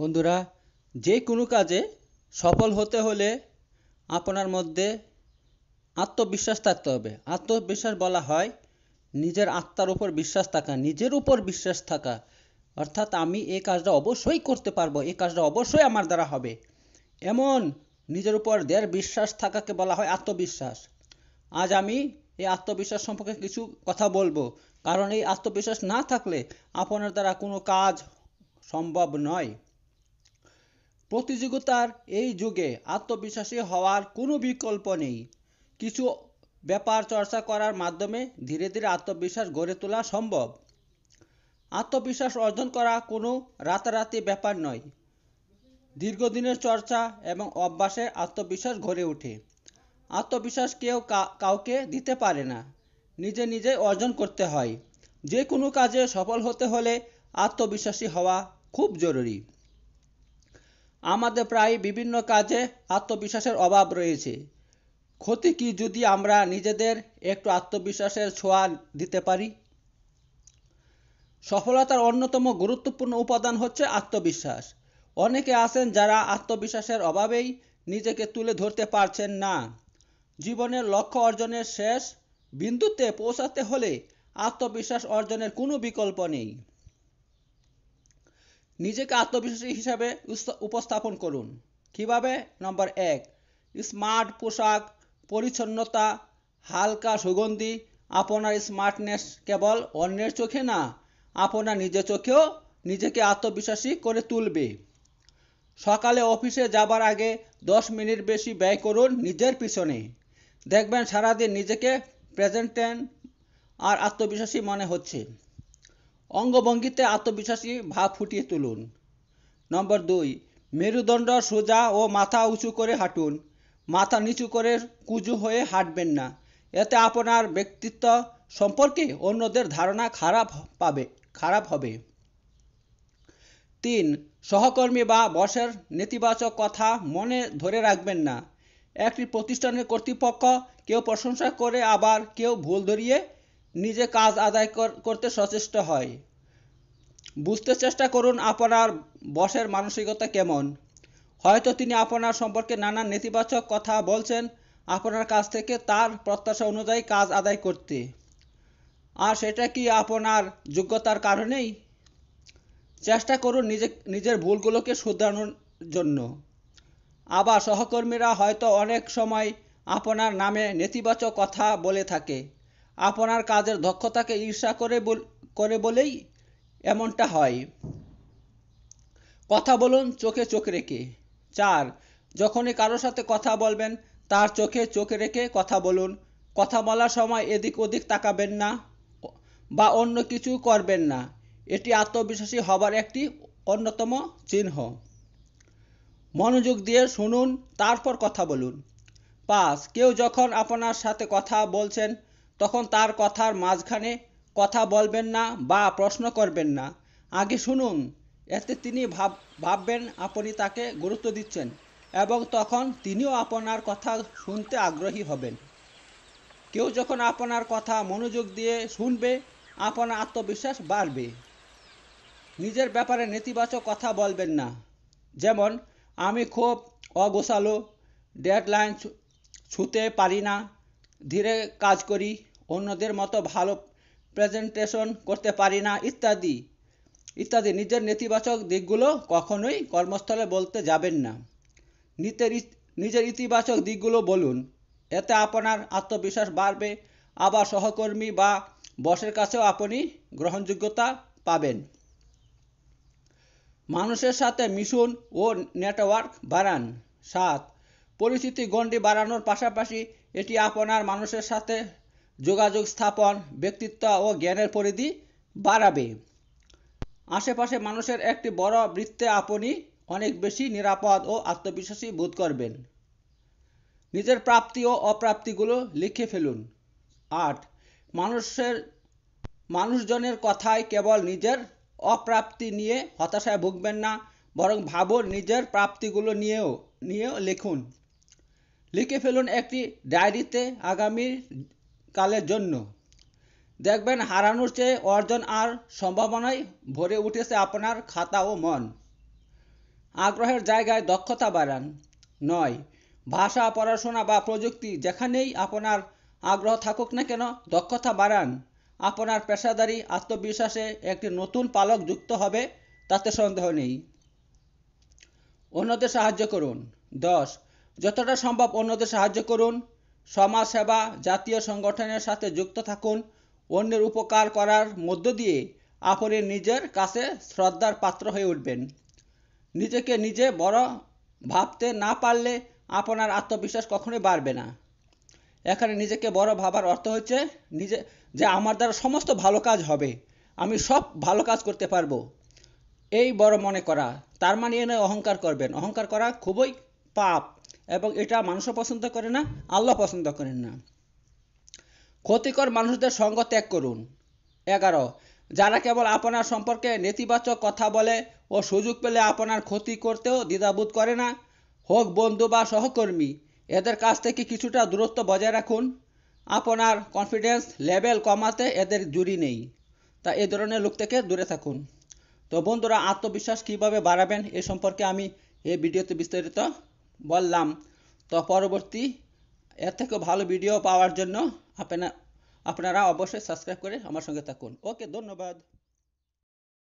বন্ধুরা যে কোনো কাজে সফল হতে হলে আপনার মধ্যে আত্মবিশ্বাস থাকতে হবে আত্মবিশ্বাস বলা হয় নিজের আত্মার উপর বিশ্বাস থাকা নিজের উপর বিশ্বাস থাকা অর্থাৎ আমি এই কাজটা অবশ্যই করতে পারবো এই কাজটা অবশ্যই আমার দ্বারা হবে এমন নিজের উপর দের বিশ্বাস থাকাকে বলা হয় আত্মবিশ্বাস আজ আমি এই আত্মবিশ্বাস সম্পর্কে কিছু কথা বলবো কারণ এই আত্মবিশ্বাস না থাকলে আপনার দ্বারা কোনো কাজ সম্ভব নয় প্রতিযোগিতার এই যুগে আত্মবিশ্বাসী হওয়ার কোনো বিকল্প নেই কিছু ব্যাপার চর্চা করার মাধ্যমে ধীরে ধীরে আত্মবিশ্বাস গড়ে তোলা সম্ভব আত্মবিশ্বাস অর্জন করা কোনো রাতারাতি ব্যাপার নয় দীর্ঘদিনের চর্চা এবং অভ্যাসে আত্মবিশ্বাস গড়ে ওঠে আত্মবিশ্বাস কেউ কাউকে দিতে পারে না নিজে নিজে অর্জন করতে হয় যে কোনো কাজে সফল হতে হলে আত্মবিশ্বাসী হওয়া খুব জরুরি আমাদের প্রায় বিভিন্ন কাজে আত্মবিশ্বাসের অভাব রয়েছে ক্ষতি কি যদি আমরা নিজেদের একটু আত্মবিশ্বাসের ছোঁয়া দিতে পারি সফলতার অন্যতম গুরুত্বপূর্ণ উপাদান হচ্ছে আত্মবিশ্বাস অনেকে আছেন যারা আত্মবিশ্বাসের অভাবেই নিজেকে তুলে ধরতে পারছেন না জীবনের লক্ষ্য অর্জনের শেষ বিন্দুতে পৌঁছাতে হলে আত্মবিশ্বাস অর্জনের কোনো বিকল্প নেই নিজেকে আত্মবিশ্বাসী হিসাবে উপস্থাপন করুন কিভাবে নম্বর এক স্মার্ট পোশাক পরিচ্ছন্নতা হালকা সুগন্ধি আপনার স্মার্টনেস কেবল অন্যের চোখে না আপনার নিজের চোখেও নিজেকে আত্মবিশ্বাসী করে তুলবে সকালে অফিসে যাবার আগে দশ মিনিট বেশি ব্যয় করুন নিজের পিছনে দেখবেন সারাদিন নিজেকে প্রেজেন্টেন আর আত্মবিশ্বাসী মনে হচ্ছে অঙ্গভঙ্গিতে আত্মবিশ্বাসী ভাব ফুটিয়ে তুলুন নম্বর দুই মেরুদণ্ড সোজা ও মাথা উঁচু করে হাঁটুন মাথা নিচু করে কুজু হয়ে হাঁটবেন না এতে আপনার ব্যক্তিত্ব সম্পর্কে অন্যদের ধারণা খারাপ পাবে খারাপ হবে তিন সহকর্মী বা বসের নেতিবাচক কথা মনে ধরে রাখবেন না একটি প্রতিষ্ঠানের কর্তৃপক্ষ কেউ প্রশংসা করে আবার কেউ ভুল ধরিয়ে নিজে কাজ আদায় করতে সচেষ্ট হয় বুঝতে চেষ্টা করুন আপনার বসের মানসিকতা কেমন হয়তো তিনি আপনার সম্পর্কে নানা নেতিবাচক কথা বলছেন আপনার কাছ থেকে তার প্রত্যাশা অনুযায়ী কাজ আদায় করতে আর সেটা কি আপনার যোগ্যতার কারণেই চেষ্টা করুন নিজে নিজের ভুলগুলোকে শুধরানোর জন্য আবার সহকর্মীরা হয়তো অনেক সময় আপনার নামে নেতিবাচক কথা বলে থাকে আপনার কাজের দক্ষতাকে ঈর্ষা করে করে বলেই এমনটা হয় কথা বলুন চোখে চোখ রেখে চার যখনই কারোর সাথে কথা বলবেন তার চোখে চোখ রেখে কথা বলুন কথা বলার সময় এদিক ওদিক তাকাবেন না বা অন্য কিছু করবেন না এটি আত্মবিশ্বাসী হবার একটি অন্যতম চিহ্ন মনোযোগ দিয়ে শুনুন তারপর কথা বলুন পাঁচ কেউ যখন আপনার সাথে কথা বলছেন তখন তার কথার মাঝখানে কথা বলবেন না বা প্রশ্ন করবেন না আগে শুনুন এতে তিনি ভাব ভাববেন আপনি তাকে গুরুত্ব দিচ্ছেন এবং তখন তিনিও আপনার কথা শুনতে আগ্রহী হবেন কেউ যখন আপনার কথা মনোযোগ দিয়ে শুনবে আপনার আত্মবিশ্বাস বাড়বে নিজের ব্যাপারে নেতিবাচক কথা বলবেন না যেমন আমি খুব অগোছালো ডেডলাইন ছুতে পারি না ধীরে কাজ করি অন্যদের মতো ভালো প্রেজেন্টেশন করতে পারি না ইত্যাদি ইত্যাদি নিজের নেতিবাচক দিকগুলো কখনোই কর্মস্থলে বলতে যাবেন না নিজের নিজের ইতিবাচক দিকগুলো বলুন এতে আপনার আত্মবিশ্বাস বাড়বে আবার সহকর্মী বা বসের কাছেও আপনি গ্রহণযোগ্যতা পাবেন মানুষের সাথে মিশুন ও নেটওয়ার্ক বাড়ান সাত পরিচিতি গণ্ডি বাড়ানোর পাশাপাশি এটি আপনার মানুষের সাথে যোগাযোগ স্থাপন ব্যক্তিত্ব ও জ্ঞানের পরিধি বাড়াবে আশেপাশে মানুষের একটি বড় বৃত্তে আপনি অনেক বেশি নিরাপদ ও আত্মবিশ্বাসী বোধ করবেন নিজের প্রাপ্তি ও অপ্রাপ্তিগুলো লিখে ফেলুন আট মানুষের মানুষজনের কথায় কেবল নিজের অপ্রাপ্তি নিয়ে হতাশায় ভুগবেন না বরং ভাবুন নিজের প্রাপ্তিগুলো নিয়েও নিয়েও লিখুন লিখে ফেলুন একটি ডায়েরিতে আগামীর কালের জন্য দেখবেন হারানোর চেয়ে অর্জন আর সম্ভাবনায় ভরে উঠেছে আপনার খাতা ও মন আগ্রহের জায়গায় দক্ষতা বাড়ান নয় ভাষা পড়াশোনা বা প্রযুক্তি যেখানেই আপনার আগ্রহ থাকুক না কেন দক্ষতা বাড়ান আপনার পেশাদারি আত্মবিশ্বাসে একটি নতুন পালক যুক্ত হবে তাতে সন্দেহ নেই অন্যদের সাহায্য করুন দশ যতটা সম্ভব অন্যদের সাহায্য করুন সমাজ সেবা জাতীয় সংগঠনের সাথে যুক্ত থাকুন অন্যের উপকার করার মধ্য দিয়ে আপনি নিজের কাছে শ্রদ্ধার পাত্র হয়ে উঠবেন নিজেকে নিজে বড় ভাবতে না পারলে আপনার আত্মবিশ্বাস কখনোই বাড়বে না এখানে নিজেকে বড় ভাবার অর্থ হচ্ছে নিজে যে আমার দ্বারা সমস্ত ভালো কাজ হবে আমি সব ভালো কাজ করতে পারবো এই বড় মনে করা তার মানে এনে অহংকার করবেন অহংকার করা খুবই পাপ এবং এটা মানুষও পছন্দ করে না আল্লাহ পছন্দ করেন না ক্ষতিকর মানুষদের সঙ্গ ত্যাগ করুন এগারো যারা কেবল আপনার সম্পর্কে নেতিবাচক কথা বলে ও সুযোগ পেলে আপনার ক্ষতি করতেও দ্বিধাবোধ করে না হোক বন্ধু বা সহকর্মী এদের কাছ থেকে কিছুটা দূরত্ব বজায় রাখুন আপনার কনফিডেন্স লেভেল কমাতে এদের জুড়ি নেই তা এ ধরনের লোক থেকে দূরে থাকুন তো বন্ধুরা আত্মবিশ্বাস কিভাবে বাড়াবেন এ সম্পর্কে আমি এই ভিডিওতে বিস্তারিত বললাম তো পরবর্তী এর থেকে ভালো ভিডিও পাওয়ার জন্য আপনারা অবশ্যই সাবস্ক্রাইব করে আমার সঙ্গে থাকুন ওকে ধন্যবাদ